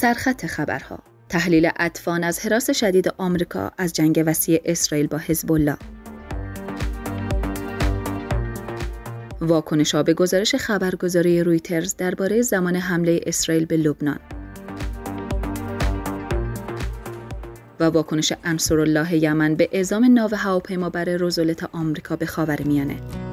سرخط خبرها تحلیل اطفان از حراس شدید آمریکا از جنگ وسیع اسرائیل با حزب الله واکنش به گزارش خبرگزاری رویترز درباره زمان حمله اسرائیل به لبنان و واکنش الله یمن به اعزام ناو هواپیما بر روزولت آمریکا به خاورمیانه میانه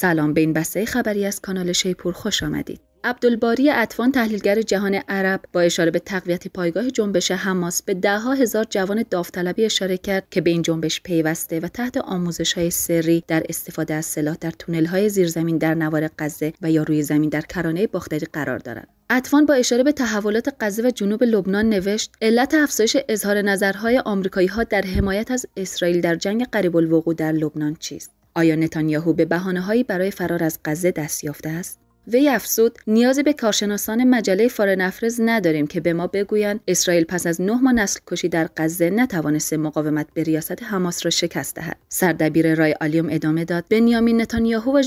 سلام به این بسته خبری از کانال شیپور خوش آمدید. عبدالباری اطفان تحلیلگر جهان عرب با اشاره به تقویت پایگاه جنبش حماس به دهها هزار جوان داوطلبی اشاره کرد که به این جنبش پیوسته و تحت آموزش های سری در استفاده از سلاح در تونل های زیرزمین در نوار غزه و یا روی زمین در کرانه باختری قرار دارند. اطفان با اشاره به تحولات غزه و جنوب لبنان نوشت علت افزایش اظهار نظرهای آمریکایی ها در حمایت از اسرائیل در جنگ قریب الوقوع در لبنان چیست آیا نتانیاهو به بهانههایی برای فرار از غزه دست یافته است وی افزود نیازی به کارشناسان مجله فارنفرز نداریم که به ما بگویند اسرائیل پس از نه ماه نسل کشی در غزه نتوانسته مقاومت به ریاست حماس را شکست دهد سردبیر رای آلیوم ادامه داد بنیامین نتانیاهو و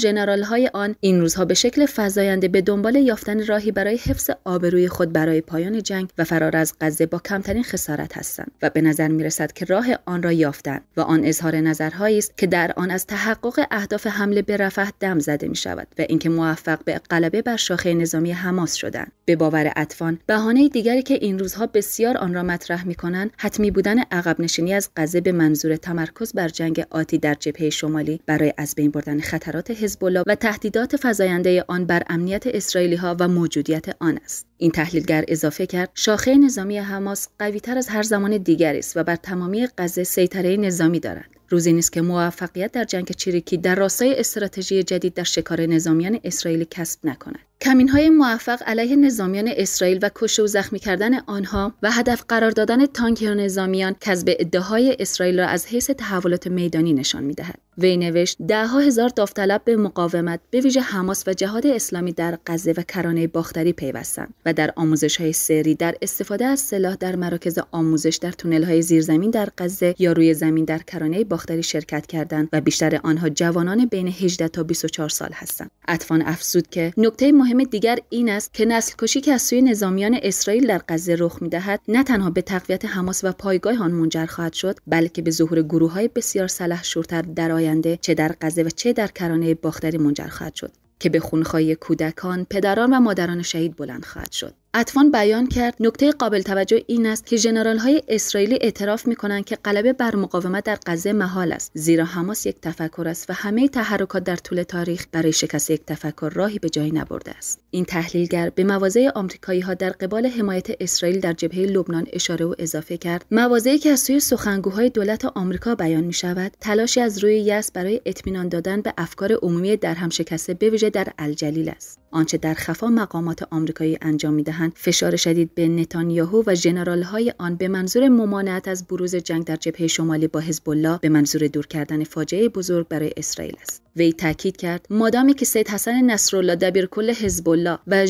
های آن این روزها به شکل فزاینده به دنبال یافتن راهی برای حفظ آبروی خود برای پایان جنگ و فرار از غزه با کمترین خسارت هستند و به نظر میرسد که راه آن را یافتن و آن اظهار نظرهایی است که در آن از تحقق اهداف حمله به رفح دم زده می شود و اینکه موفق به غلبه بر شاخه نظامی حماس شدند به باور اطفان بهانه دیگری که این روزها بسیار آن را مطرح می‌کنند، حتمی بودن عقب نشینی از غزه به منظور تمرکز بر جنگ آتی در جبهه شمالی برای از بین بردن خطرات حزب و تهدیدات فزاینده آن بر امنیت اسرائیلی و موجودیت آن است این تحلیلگر اضافه کرد شاخه نظامی حماس تر از هر زمان دیگری است و بر تمامی غزه سیطره نظامی دارد روزی نیست که موفقیت در جنگ چریکی در راستای استراتژی جدید در شکار نظامیان اسرائیل کسب نکند کمین های موفق علیه نظامیان اسرائیل و کشته و زخمی کردن آنها و هدف قرار دادن تانکر نظامیان به ادعاهای اسرائیل را از حیث تحولات میدانی نشان میدهد وی نوشت دهها هزار داوطلب به مقاومت به ویژه حماس و جهاد اسلامی در غزه و کرانه باختری پیوستند و در آموزش های سری در استفاده از سلاح در مراکز آموزش در تونل های زیرزمین در غزه یا روی زمین در کرانه باختری شرکت کردند و بیشتر آنها جوانان بین 18 تا 24 سال هستند اطفان افزود که نکته مهم مهم دیگر این است که نسل کشی که از سوی نظامیان اسرائیل در غزه رخ میدهد نه تنها به تقویت حماس و پایگاه آن منجر خواهد شد بلکه به ظهور گروه های بسیار شورتر در آینده چه در غزه و چه در کرانه باختری منجر خواهد شد که به خونخواهی کودکان، پدران و مادران شهید بلند خواهد شد. اطفان بیان کرد نکته قابل توجه این است که ژنرال های اسرائیلی اعتراف می کنند که غلبه بر مقاومت در غزه محال است زیرا حماس یک تفکر است و همه تحرکات در طول تاریخ برای شکست یک تفکر راهی به جایی نبرده است این تحلیلگر به مواضع آمریکایی ها در قبال حمایت اسرائیل در جبهه لبنان اشاره و اضافه کرد مواضعی که از سوی سخنگوهای دولت آمریکا بیان می شود تلاشی از روی یس برای اطمینان دادن به افکار عمومی در هم شکسته بویژه در الجلیل است آنچه در خفا مقامات آمریکایی انجام میدهند فشار شدید به نتانیاهو و های آن به منظور ممانعت از بروز جنگ در جبهه شمالی با حزب الله به منظور دور کردن فاجعه بزرگ برای اسرائیل است وی تاکید کرد مادامی که سید حسن نصرالله دبیرکل حزب الله و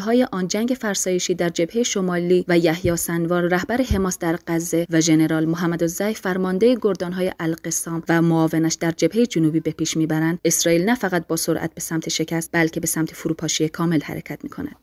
های آن جنگ فرسایشی در جبهه شمالی و یحیی سنوار رهبر حماس در غزه و ژنرال محمد الزی فرمانده گردانهای القسام و معاونش در جبهه جنوبی به پیش میبرند اسرائیل نه فقط با سرعت به سمت شکست بلکه به سمت فروپاشی کامل حرکت می کند.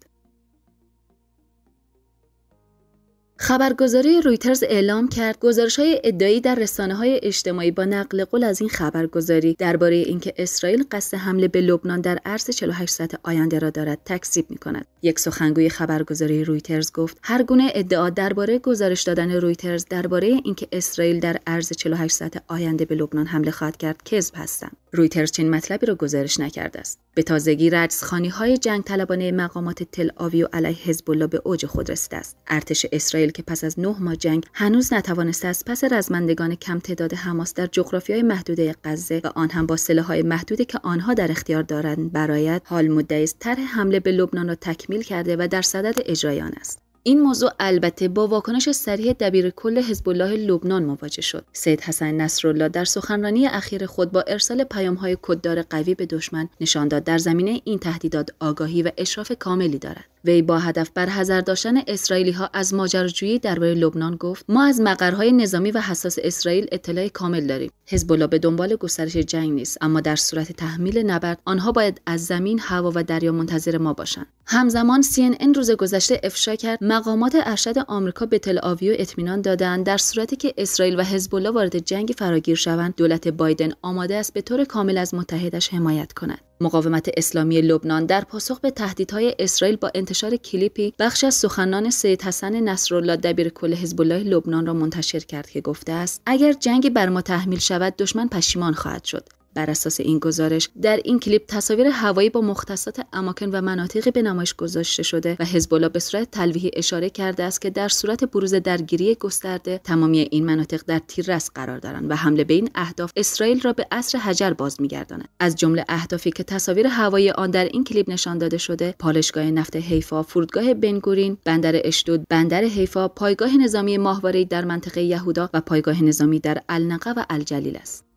خبرگزاری رویترز اعلام کرد گزارش های ادعایی در رسانه های اجتماعی با نقل قول از این خبرگزاری درباره اینکه اسرائیل قصد حمله به لبنان در عرض 48 ساعت آینده را دارد تکذیب می کند. یک سخنگوی خبرگزاری رویترز گفت هر گونه ادعا درباره گزارش دادن رویترز درباره اینکه اسرائیل در عرض 48 ساعت آینده به لبنان حمله خواهد کرد کذب هستند. رویترز چنین مطلبی را گزارش نکرده است به تازگی رجزخانی های جنگ طلبانه مقامات تل و علیه حزب به اوج خود رسیده است ارتش اسرائیل که پس از نه ماه جنگ هنوز نتوانسته از پس رزمندگان کم تعداد حماس در جغرافیای محدوده غزه و آن هم با های محدودی که آنها در اختیار دارند برایت حال مدعی است طرح حمله به لبنان را تکمیل کرده و در صدد اجرای آن است این موضوع البته با واکنش سریع دبیر کل حزب الله لبنان مواجه شد. سید حسن نصرالله در سخنرانی اخیر خود با ارسال پیام‌های کددار قوی به دشمن نشان داد در زمینه این تهدیدات آگاهی و اشراف کاملی دارد. وی با هدف بر حذر داشتن اسرائیلی ها از ماجراجویی درباره لبنان گفت ما از مقرهای نظامی و حساس اسرائیل اطلاع کامل داریم حزب الله به دنبال گسترش جنگ نیست اما در صورت تحمیل نبرد آنها باید از زمین هوا و دریا منتظر ما باشند همزمان CNN روز گذشته افشا کرد مقامات ارشد آمریکا به تل آویو اطمینان دادند در صورتی که اسرائیل و حزب وارد جنگ فراگیر شوند دولت بایدن آماده است به طور کامل از متحدش حمایت کند مقاومت اسلامی لبنان در پاسخ به تهدیدهای اسرائیل با انتشار کلیپی بخش از سخنان سید حسن نصرالله دبیر کل حزب الله لبنان را منتشر کرد که گفته است اگر جنگی بر ما تحمیل شود دشمن پشیمان خواهد شد بر اساس این گزارش در این کلیپ تصاویر هوایی با مختصات اماکن و مناطقی به نمایش گذاشته شده و حزب به صورت تلویحی اشاره کرده است که در صورت بروز درگیری گسترده تمامی این مناطق در تیررس قرار دارند و حمله به این اهداف اسرائیل را به اصر حجر باز می‌گرداند. از جمله اهدافی که تصاویر هوایی آن در این کلیپ نشان داده شده پالشگاه نفت حیفا فرودگاه بنگورین بندر اشدود بندر حیفا پایگاه نظامی ماهواره‌ای در منطقه یهودا و پایگاه نظامی در النقه و الجلیل است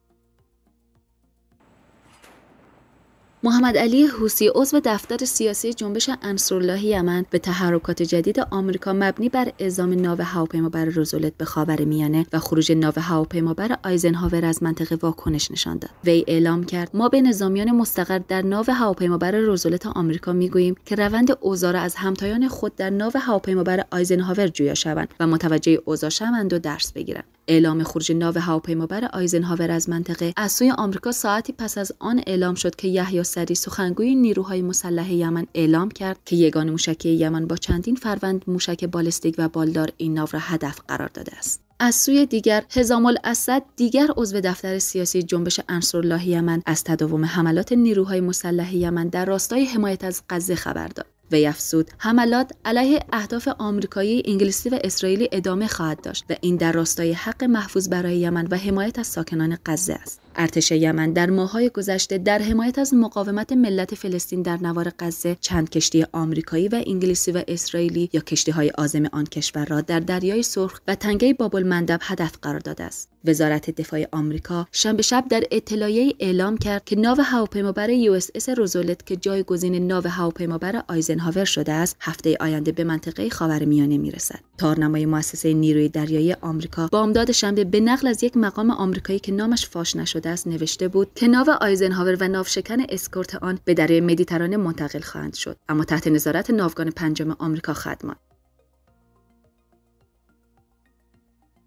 محمد علی حوسی عضو دفتر سیاسی جنبش انصرالله یمن به تحرکات جدید آمریکا مبنی بر اعزام ناو هواپیما بر روزولت به خاور میانه و خروج ناو هواپیما بر آیزنهاور از منطقه واکنش نشان داد وی اعلام کرد ما به نظامیان مستقر در ناو هواپیما بر روزولت آمریکا میگوییم که روند را از همتایان خود در ناو هواپیما بر آیزنهاور جویا شوند و متوجه اوضاع شوند و درس بگیرند اعلام خروج ناو هواپیمابر آیزنهاور از منطقه از سوی آمریکا ساعتی پس از آن اعلام شد که یحیی سری سخنگوی نیروهای مسلح یمن اعلام کرد که یگان موشکی یمن با چندین فروند موشک بالستیک و بالدار این ناو را هدف قرار داده است از سوی دیگر هزام الاسد دیگر عضو دفتر سیاسی جنبش انصرالله یمن از تداوم حملات نیروهای مسلح یمن در راستای حمایت از غزه خبر داد وی افزود حملات علیه اهداف آمریکایی انگلیسی و اسرائیلی ادامه خواهد داشت و این در راستای حق محفوظ برای یمن و حمایت از ساکنان غزه است ارتش یمن در ماهای گذشته در حمایت از مقاومت ملت فلسطین در نوار غزه چند کشتی آمریکایی و انگلیسی و اسرائیلی یا کشتی های آزم آن کشور را در دریای سرخ و تنگه بابل هدف قرار داده است وزارت دفاع آمریکا شنبه شب در اطلاعیه اعلام کرد که ناو هواپیمابر اس روزولت که جایگزین ناو هواپیمابر آیزنهاور شده است هفته آینده به منطقه خاورمیانه میرسد تارنمای مؤسسه نیروی دریایی آمریکا با امداد شنبه به نقل از یک مقام آمریکایی که نامش فاش نشده است نوشته بود که ناو آیزنهاور و شکن اسکورت آن به دریای مدیترانه منتقل خواهند شد اما تحت نظارت ناوگان پنجم آمریکا خواهد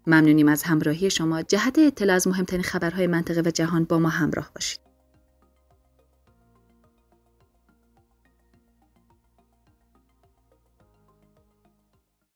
ممنونیم از همراهی شما جهت اطلاع از مهمترین خبرهای منطقه و جهان با ما همراه باشید